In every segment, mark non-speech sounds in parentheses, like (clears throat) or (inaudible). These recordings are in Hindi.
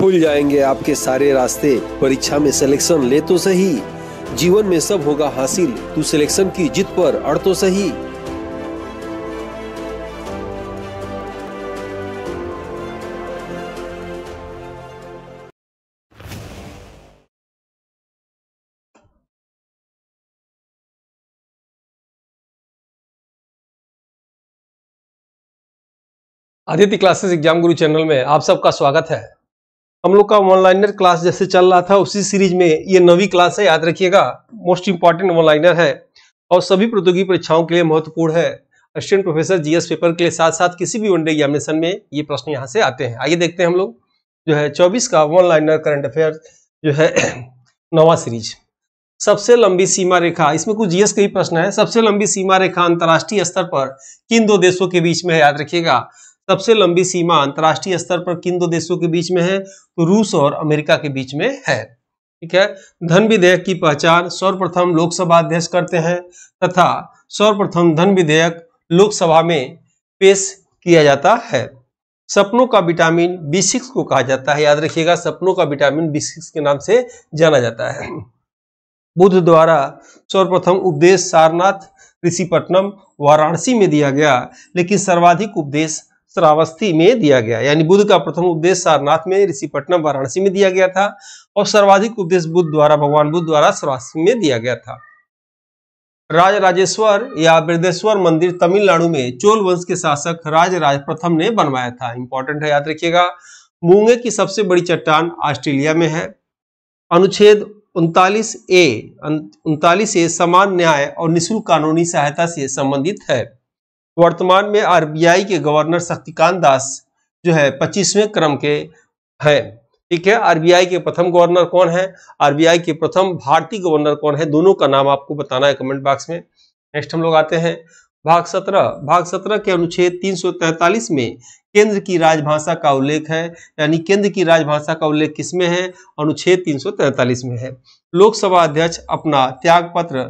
खुल जाएंगे आपके सारे रास्ते परीक्षा में सिलेक्शन ले तो सही जीवन में सब होगा हासिल तू सिलेक्शन की जीत पर अड़ तो सही Aditya classes exam guru channel में आप सबका स्वागत है हम लोग का ऑनलाइनर क्लास जैसे चल रहा था उसी सीरीज में ये नवी क्लास है याद रखिएगा मोस्ट इंपॉर्टेंट ऑनलाइनर है और सभी प्रौद्योगिकी परीक्षाओं के लिए महत्वपूर्ण है असिस्टेंट प्रोफेसर जीएस पेपर के लिए साथ साथ किसी भी वनडे एग्जामिनेशन में ये प्रश्न यहाँ से आते हैं आइए देखते हैं हम लोग जो है चौबीस का वन लाइनर करंट अफेयर जो है (clears throat) नवा सीरीज सबसे लंबी सीमा रेखा इसमें कुछ जीएस का ही प्रश्न है सबसे लंबी सीमा रेखा अंतर्राष्ट्रीय स्तर पर किन दो देशों के बीच में है याद रखिएगा सबसे लंबी सीमा अंतर्राष्ट्रीय स्तर पर किन दो देशों के बीच में है तो रूस और अमेरिका के बीच में है ठीक है धन विधेयक की पहचान सर्वप्रथम लोकसभा अध्यक्ष करते हैं तथा सर्वप्रथम धन विधेयक लोकसभा में पेश किया जाता है सपनों का विटामिन बी सिक्स को कहा जाता है याद रखिएगा सपनों का विटामिन बी सिक्स के नाम से जाना जाता है बुद्ध द्वारा सर्वप्रथम उपदेश सारनाथ ऋषिपट्टनम वाराणसी में दिया गया लेकिन सर्वाधिक उपदेश श्रावस्ती में दिया गया यानी बुद्ध का प्रथम उपदेश सारनाथ में ऋषिपट्टनम वाराणसी में दिया गया था और सर्वाधिक उपदेश बुद्ध द्वारा भगवान बुद्ध द्वारा श्रावस्ती में दिया गया था राज राजेश्वर या बृदेश्वर मंदिर तमिलनाडु में चोल वंश के शासक राज राज प्रथम ने बनवाया था इंपॉर्टेंट है याद रखिएगा मूंगे की सबसे बड़ी चट्टान ऑस्ट्रेलिया में है अनुच्छेद उनतालीस ए उनतालीस ए समान न्याय और निःशुल्क कानूनी सहायता से संबंधित है वर्तमान में आरबीआई के गवर्नर शक्तिकांत दास जो है पच्चीसवें क्रम के हैं ठीक है आरबीआई के प्रथम गवर्नर कौन है आरबीआई के प्रथम भारतीय गवर्नर कौन है दोनों का नाम आपको बताना है कमेंट बॉक्स में नेक्स्ट हम लोग आते हैं भाग सत्रह भाग सत्रह के अनुच्छेद 343 में केंद्र की राजभाषा का उल्लेख है यानी केंद्र की राजभाषा का उल्लेख किसमें है अनुच्छेद 343 में है लोकसभा अध्यक्ष अपना त्याग पत्र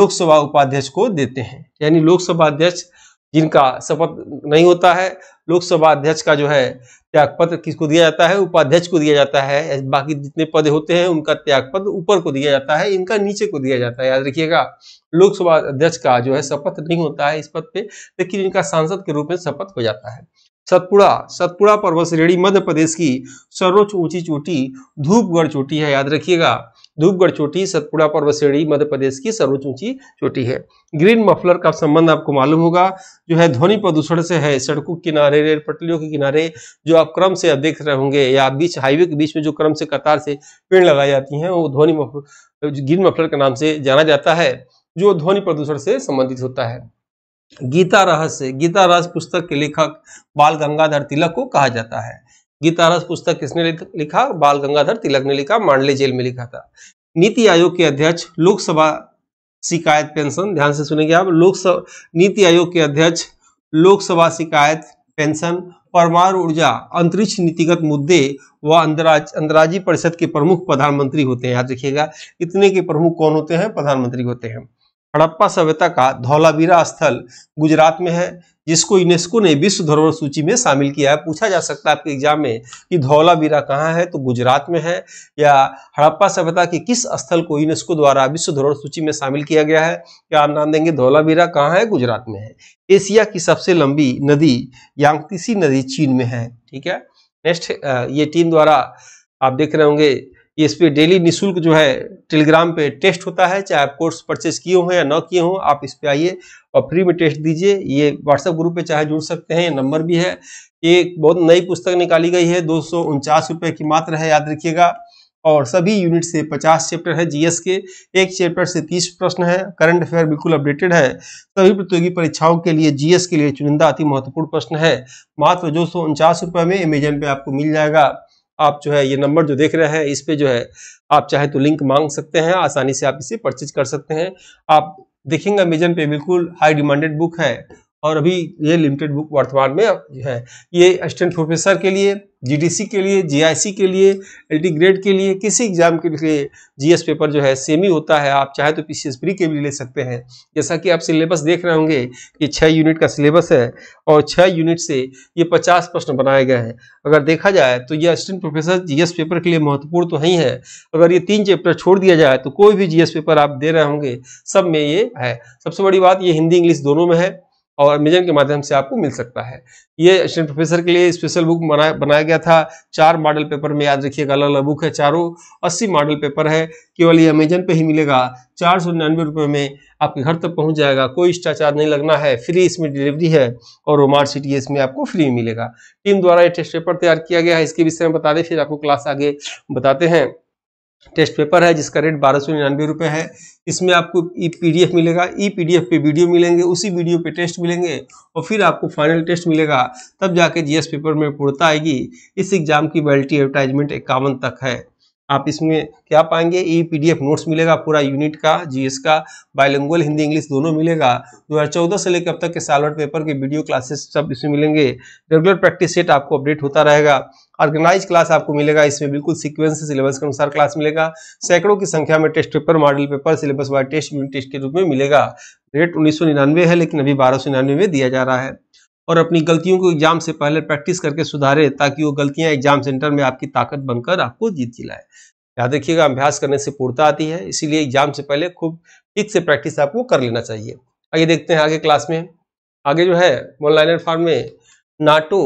लोकसभा उपाध्यक्ष को देते हैं यानी लोकसभा अध्यक्ष जिनका शपथ नहीं होता है लोकसभा अध्यक्ष का जो है त्याग पत्र किसको दिया जाता है उपाध्यक्ष को दिया जाता है बाकी जितने पद होते हैं उनका त्याग पत्र ऊपर को दिया जाता है इनका नीचे को दिया जाता है याद रखिएगा लोकसभा अध्यक्ष का जो है शपथ नहीं होता है इस पद पे लेकिन इनका सांसद के रूप में शपथ हो जाता है सतपुड़ा सतपुड़ा पर्वत श्रेणी मध्य प्रदेश की सर्वोच्च ऊंची चोटी धूपगढ़ चोटी है याद रखिएगा धूपगढ़ चोटी सतपुड़ा पर्व श्रेणी मध्य प्रदेश की सर्वोच्च ऊंची चोटी है ग्रीन मफलर का संबंध आपको मालूम होगा जो है ध्वनि प्रदूषण से है सड़कों के किनारे रेल पटलियों के किनारे जो आप क्रम से देख रहे होंगे या बीच हाईवे के बीच में जो क्रम से कतार से पेड़ लगाई जाती है वो ध्वनि ग्रीन मफलर के नाम से जाना जाता है जो ध्वनि प्रदूषण से संबंधित होता है गीता रहस्य गीता रहस्य पुस्तक के लेखक बाल गंगाधर तिलक को कहा जाता है गीतारस पुस्तक किसने लिखा बाल गंगाधर तिलक ने लिखा मांडले जेल में लिखा था नीति आयोग के अध्यक्ष लोकसभा शिकायत पेंशन ध्यान से सुनेंगे आप लोकसभा नीति आयोग के अध्यक्ष लोकसभा शिकायत पेंशन परमाणु ऊर्जा अंतरिक्ष नीतिगत मुद्दे व अंतराज अंतर्राजी परिषद के प्रमुख प्रधानमंत्री होते हैं याद रखिएगा इतने के प्रमुख कौन होते हैं प्रधानमंत्री होते हैं हड़प्पा सभ्यता का धौलावीरा स्थल गुजरात में है जिसको यूनेस्को ने विश्व धरोहर सूची में शामिल किया है पूछा जा सकता है आपके एग्जाम में कि धौलावीरा कहाँ है तो गुजरात में है या हड़प्पा सभ्यता के किस स्थल को यूनेस्को द्वारा विश्व धरोहर सूची में शामिल किया गया है क्या आप नाम देंगे धौलावीरा कहाँ है गुजरात में है एशिया की सबसे लंबी नदी यांगतीसी नदी चीन में है ठीक है नेक्स्ट ये टीम द्वारा आप देख रहे होंगे इस पर डेली निशुल्क जो है टेलीग्राम पे टेस्ट होता है चाहे आप कोर्स परचेस किए हों या ना किए हों आप इस पर आइए और फ्री में टेस्ट दीजिए ये व्हाट्सएप ग्रुप पे चाहे जुड़ सकते हैं ये नंबर भी है ये बहुत नई पुस्तक निकाली गई है दो सौ की मात्र है याद रखिएगा और सभी यूनिट से 50 चैप्टर है जीएस के एक चैप्टर से 30 प्रश्न है करंट अफेयर बिल्कुल अपडेटेड है सभी प्रतियोगी परीक्षाओं के लिए जीएस के लिए चुनिंदा अति महत्वपूर्ण प्रश्न है मात्र दो सौ में अमेजन पे आपको मिल जाएगा आप जो है ये नंबर जो देख रहे हैं इस पर जो है आप चाहे तो लिंक मांग सकते हैं आसानी से आप इसे परचेज कर सकते हैं आप देखेंगे अमेजन पे बिल्कुल हाई डिमांडेड बुक है और अभी ये लिमिटेड बुक वर्तमान में है ये असिस्टेंट प्रोफेसर के लिए जीडीसी के लिए जीआईसी के लिए एल ग्रेड के लिए किसी एग्जाम के लिए जीएस पेपर जो है सेम ही होता है आप चाहे तो पीसीएस प्री के भी ले सकते हैं जैसा कि आप सिलेबस देख रहे होंगे कि छः यूनिट का सिलेबस है और छः यूनिट से ये पचास प्रश्न बनाए गए हैं अगर देखा जाए तो ये असिस्टेंट प्रोफेसर जी पेपर के लिए महत्वपूर्ण तो ही है अगर ये तीन चैप्टर छोड़ दिया जाए तो कोई भी जी पेपर आप दे रहे होंगे सब में ये है सबसे बड़ी बात ये हिंदी इंग्लिश दोनों में है और अमेजन के माध्यम से आपको मिल सकता है ये असिस्टेंट प्रोफेसर के लिए स्पेशल बुक बनाया बनाया गया था चार मॉडल पेपर में याद रखिएगा अलग अलग बुक है चारों अस्सी मॉडल पेपर है केवल ये अमेजन पे ही मिलेगा चार सौ निन्यानवे रुपये में आपके घर तक पहुंच जाएगा कोई एक्स्ट्रा चार्ज नहीं लगना है फ्री इसमें डिलीवरी है और रोमार सीट ये इसमें आपको फ्री मिलेगा टीम द्वारा ये टेस्ट पेपर तैयार किया गया है इसके विषय में बता दें फिर आपको क्लास आगे बताते हैं टेस्ट पेपर है जिसका रेट बारह सौ निन्यानवे रुपये है इसमें आपको ई एफ मिलेगा ई एफ पे वीडियो मिलेंगे उसी वीडियो पे टेस्ट मिलेंगे और फिर आपको फाइनल टेस्ट मिलेगा तब जाके जीएस पेपर में पूर्णता आएगी इस एग्ज़ाम की वैलिटी एडवर्टाइजमेंट इक्यावन तक है आप इसमें क्या पाएंगे ई पीडीएफ नोट्स मिलेगा पूरा यूनिट का जीएस का बायलिंगुअल हिंदी इंग्लिश दोनों मिलेगा 2014 से लेकर अब तक के साल भर पेपर के वीडियो क्लासेस सब इसमें मिलेंगे रेगुलर प्रैक्टिस सेट आपको अपडेट होता रहेगा ऑर्गेनाइज क्लास आपको मिलेगा इसमें बिल्कुल सिक्वेंस सिलेबस के अनुसार क्लास मिलेगा सैकड़ों की संख्या में test paper model paper syllabus wise test unit test के रूप में मिलेगा रेट उन्नीस है लेकिन अभी बारह में दिया जा रहा है और अपनी गलतियों को एग्जाम से पहले प्रैक्टिस करके सुधारे ताकि वो गलतियां एग्जाम सेंटर में आपकी ताकत बनकर आपको जीत दिलाए याद रखिएगा अभ्यास करने से पूर्णता आती है इसीलिए एग्जाम से पहले खूब ठीक से प्रैक्टिस आपको कर लेना चाहिए आइए देखते हैं आगे क्लास में आगे जो है मोनलाइनर फार्म में नाटो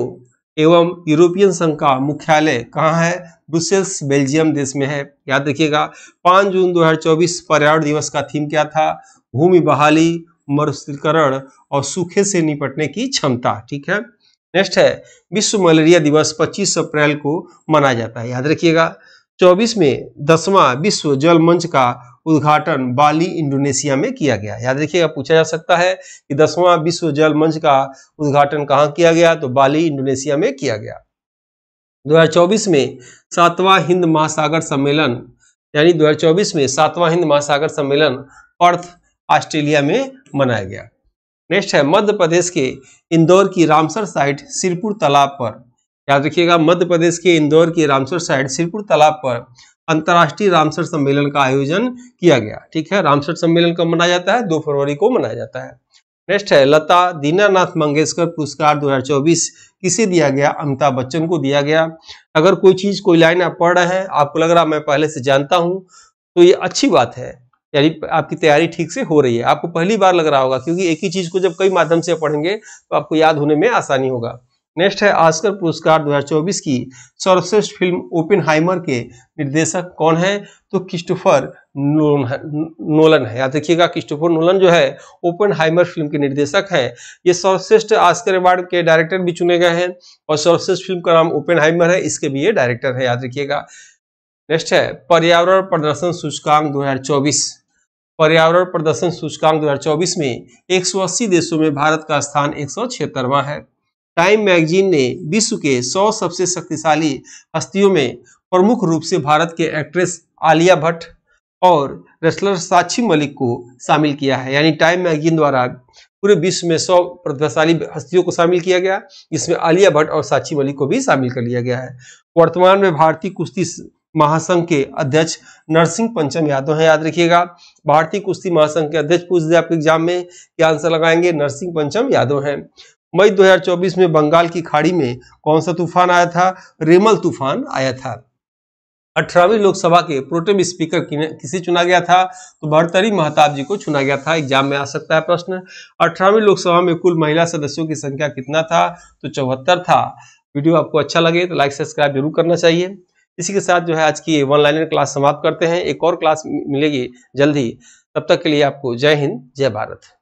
एवं यूरोपियन संघ का मुख्यालय कहाँ है ब्रुसेल्स बेल्जियम देश में है याद रखिएगा 5 जून 2024 पर्यावरण दिवस का थीम क्या था भूमि बहाली मरुस्थलीकरण और सूखे से निपटने की क्षमता ठीक है नेक्स्ट है विश्व मलेरिया दिवस 25 अप्रैल को मनाया जाता है याद रखिएगा 24 में दसवां विश्व जल मंच का उद्घाटन बाली इंडोनेशिया में किया गया याद रखिएगा पूछा जा सकता है कि दसवां विश्व जल मंच का उद्घाटन कहाँ किया गया तो बाली इंडोनेशिया में किया गया 2024 में सातवां हिंद महासागर सम्मेलन यानी 2024 में सातवां हिंद महासागर सम्मेलन पर्थ ऑस्ट्रेलिया में मनाया गया नेक्स्ट है मध्य प्रदेश के इंदौर की रामसर साइट सिरपुर तालाब पर याद रखिएगा मध्य प्रदेश के इंदौर की रामसर साइट सिरपुर तालाब पर अंतर्राष्ट्रीय रामसर सम्मेलन का आयोजन किया गया ठीक है रामसर सम्मेलन कब मनाया जाता है दो फरवरी को मनाया जाता है नेक्स्ट है लता दीनानाथ मंगेशकर पुरस्कार 2024 किसे दिया गया अमिताभ बच्चन को दिया गया अगर कोई चीज कोई लाइन आप पढ़ रहे हैं आपको लग रहा मैं पहले से जानता हूं तो ये अच्छी बात है यानी आपकी तैयारी ठीक से हो रही है आपको पहली बार लग रहा होगा क्योंकि एक ही चीज़ को जब कई माध्यम से पढ़ेंगे तो आपको याद होने में आसानी होगा नेक्स्ट है आस्कर पुरस्कार 2024 की सर्वश्रेष्ठ फिल्म ओपिन हाइमर के निर्देशक कौन है तो क्रिस्टोफर नोलन है याद रखिएगा क्रिस्टोफर नोलन जो है ओपन हाइमर फिल्म के निर्देशक हैं ये सर्वश्रेष्ठ आस्कर अवार्ड के डायरेक्टर भी चुने गए हैं और सर्वश्रेष्ठ फिल्म का नाम ओपन हाइमर है इसके भी ये डायरेक्टर है याद रखिएगा नेक्स्ट है पर्यावरण प्रदर्शन सूचकांक दो पर्यावरण प्रदर्शन सूचकांक 2024 में एक देशों में भारत का स्थान एक है टाइम मैगजीन ने विश्व के 100 सबसे शक्तिशाली हस्तियों में प्रमुख रूप से भारत के एक्ट्रेस आलिया भट्ट और रेसलर साक्षी मलिक को शामिल किया है यानी टाइम मैगजीन द्वारा पूरे विश्व में सौ प्रतिभाशाली हस्तियों को शामिल किया गया इसमें आलिया भट्ट और साक्षी मलिक को भी शामिल कर लिया गया है वर्तमान में भारतीय कुश्ती महासंघ के अध्यक्ष नरसिंह पंचम यादव हैं याद रखिएगा भारतीय कुश्ती महासंघ के अध्यक्ष पूछ दिया आपके एग्जाम में क्या आंसर लगाएंगे नरसिंह पंचम यादव हैं मई 2024 में बंगाल की खाड़ी में कौन सा तूफान आया था रेमल तूफान आया था अठारहवीं लोकसभा के प्रोटेम स्पीकर किसे चुना गया था तो भरतरी महताब जी को चुना गया था एग्जाम में आ सकता है प्रश्न अठारहवीं लोकसभा में कुल महिला सदस्यों की संख्या कितना था तो चौहत्तर था वीडियो आपको अच्छा लगे तो लाइक सब्सक्राइब जरूर करना चाहिए इसी के साथ जो है आज की वन लाइनर क्लास समाप्त करते हैं एक और क्लास मिलेगी जल्दी तब तक के लिए आपको जय हिंद जय भारत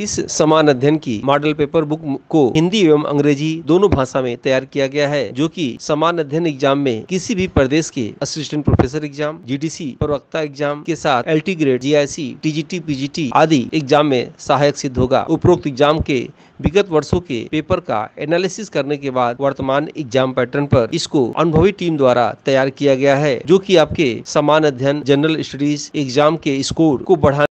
इस समान अध्ययन की मॉडल पेपर बुक को हिंदी एवं अंग्रेजी दोनों भाषा में तैयार किया गया है जो कि समान अध्ययन एग्जाम में किसी भी प्रदेश के असिस्टेंट प्रोफेसर एग्जाम जीडीसी प्रवक्ता एग्जाम के साथ L grade G G C T T P G T आदि एग्जाम में सहायक सिद्ध होगा उपरोक्त एग्जाम के विगत वर्षों के पेपर का एनालिसिस करने के बाद वर्तमान एग्जाम पैटर्न पर इसको अनुभवी टीम द्वारा तैयार किया गया है जो कि आपके समान अध्ययन जनरल स्टडीज एग्जाम के स्कोर को बढ़ाने